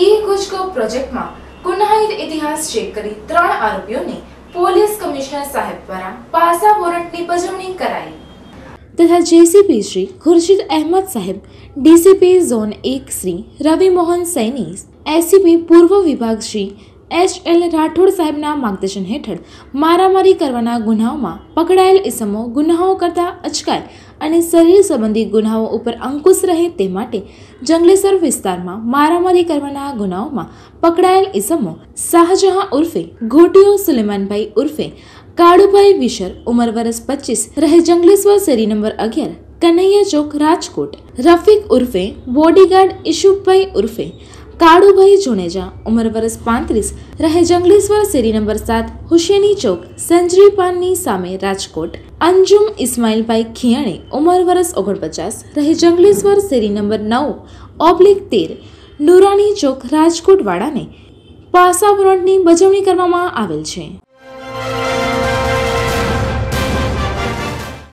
ઈ પ્રોજેક્ટમાં ગુનાહિત ઇતિહાસ ચેક કરી ત્રણ આરોપીઓને પોલીસ કમિશનર સાહેબ દ્વારા પાસા વોરંટની બજવણી કરાઈ તથા જેસીપી શ્રી ખુરશીદ અહેમદ સાહેબ ડીસીપી ઝોન એક શ્રી રવિ મોહન સૈની એસીપી પૂર્વ વિભાગ શ્રી એચ એલ રાઠોડ સાહેબના માર્ગદર્શન હેઠળ મારામારી કરવાના ગુનાઓમાં પકડાયેલ ઇસમો ગુનાઓ કરતા અચકાય અને શરીર સંબંધી ગુનાઓ ઉપર અંકુશ રહે તે માટે જંગલેસર વિસ્તારમાં મારામારી કરવાના ગુનાઓમાં પકડાયેલ ઇસમો શાહજહાં ઉર્ફે ઘોટીઓ સુલેમાનભાઈ ઉર્ફે કાળુભાઈ વિશર ઉંમર વર્ષ પચીસ રહે જંગલેશ્વર શેરી નંબર અગિયાર કનૈયા ચોક રાજકોટ રફીક ઉર્ફે બોડીગાર્ડ ઇશુભાઈ ઉર્ફે કાળુભાઈ જુનેજા ઉંમર વર્ષ પાંત્રીસ રહે જંગલેશ્વર શેરી નંબર સાત હુસેની ચોક સંજરી પાનની સામે રાજકોટ અંજુમ ઇસ્માઇલભાઈ ખિયાણી ઉંમર વર્ષ ઓગણપચાસ રહે જંગલેશ્વર શેરી નંબર નવ ઓબ્લિક તેર નુરાણી ચોક રાજકોટવાળાને પાસા વોરંટની બજવણી કરવામાં આવેલ છે